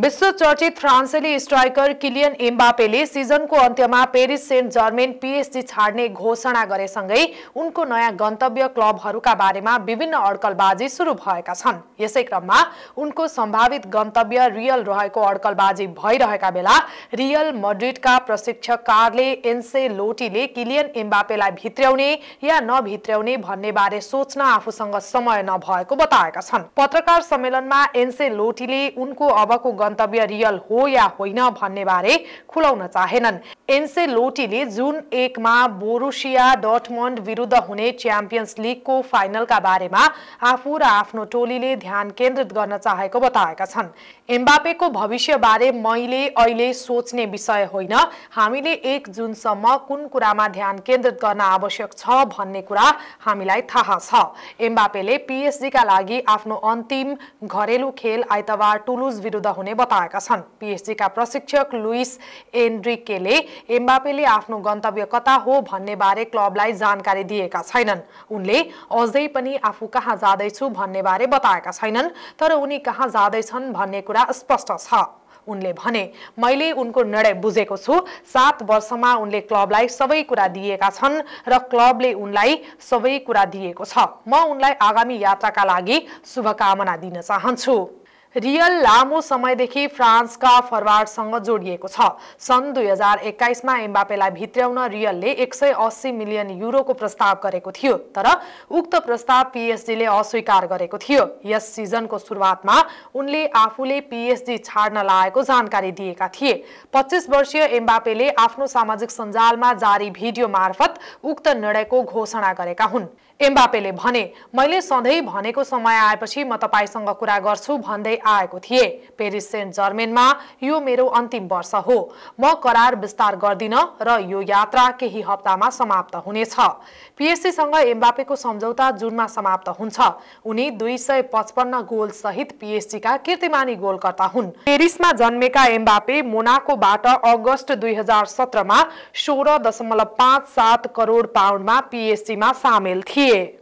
विश्व चर्चित फ्रान्सेली स्ट्राइकर किलियन एम्बापेले सिजनको अन्त्यमा पेरिस सेन्ट जर्मेन पिएसजी छाड्ने घोषणा गरेसँगै उनको नयाँ गन्तव्य क्लबहरूका बारेमा विभिन्न अड्कलबाजी सुरु भएका छन् यसै क्रममा उनको सम्भावित गन्तव्य रियल रहेको अड्कलबाजी भइरहेका बेला रियल मड्रिडका प्रशिक्षक कार्ले एन्से लोटीले किलियन एम्बापेलाई भित्र्याउने या नभित्र्याउने भन्ने बारे सोच्न आफूसँग समय नभएको बताएका छन् पत्रकार सम्मेलनमा एन्से लोटीले उनको अबको गन्तव्य रियल हो या होइन भन्नेबारे खुलाउन चाहेनन् लोटीले जुन एकमा बोरुसिया डटमन्ड विरुद्ध हुने च्याम्पियन्स लिगको फाइनलका बारेमा आफू र आफ्नो टोलीले ध्यान केन्द्रित गर्न चाहेको बताएका छन् एम्बापेको भविष्यबारे मैले अहिले सोच्ने विषय होइन हामीले एक जुनसम्म कुन कुरामा ध्यान केन्द्रित गर्न आवश्यक छ भन्ने कुरा हामीलाई थाहा छ एम्बापेले पिएचडीका लागि आफ्नो अन्तिम घरेलु खेल आइतबार टुलुज विरुद्ध हुने हुने बताएका छन् का प्रशिक्षक लुइस एन्ड्रिकेले एम्बापेले आफ्नो गन्तव्य कता हो भन्ने बारे क्लबलाई जानकारी दिएका छैनन् उनले अझै पनि आफू कहाँ जाँदैछु भन्ने बारे बताएका छैनन् तर उनी कहाँ जाँदैछन् भन्ने कुरा स्पष्ट छ उनले भने मैले उनको निर्णय बुझेको छु सात वर्षमा उनले क्लबलाई सबै कुरा दिएका छन् र क्लबले उनलाई सबै कुरा दिएको छ म उनलाई आगामी यात्राका लागि शुभकामना दिन चाहन्छु रियल लामो समयदेखि फ्रान्सका फरवार्डसँग जोडिएको छ सन् दुई हजार एक्काइसमा एम्बापेलाई भित्र्याउन रियलले एक सय अस्सी मिलियन युरोको प्रस्ताव गरेको थियो तर उक्त प्रस्ताव पिएचडीले अस्वीकार गरेको थियो यस सिजनको सुरुवातमा उनले आफूले पिएचडी छाड्न लागेको जानकारी दिएका थिए पच्चिस वर्षीय एम्बापेले आफ्नो सामाजिक सञ्जालमा जारी भिडियो मार्फत उक्त निर्णयको घोषणा गरेका हुन् एम्बापेले भने मैले सधैँ भनेको समय आएपछि म तपाईँसँग कुरा गर्छु भन्दै आएको थिए पेरिस सेन्ट जर्मेनमा यो मेरो अन्तिम वर्ष हो म करार विस्तार गर्दिन र यो यात्रा केही हप्तामा समाप्त हुनेछ पिएससीसँग एम्बापेको सम्झौता जुनमा समाप्त हुन्छ उनी दुई सय पचपन्न गोलसहित पिएससीका कीर्तिमानी गोलकर्ता हुन् पेरिसमा जन्मेका एम्बापे मोनाकोबाट अगस्त दुई हजार सत्रमा सोह्र दशमलव पाँच सात करोड पाउन्डमा पिएससीमा सामेल थिए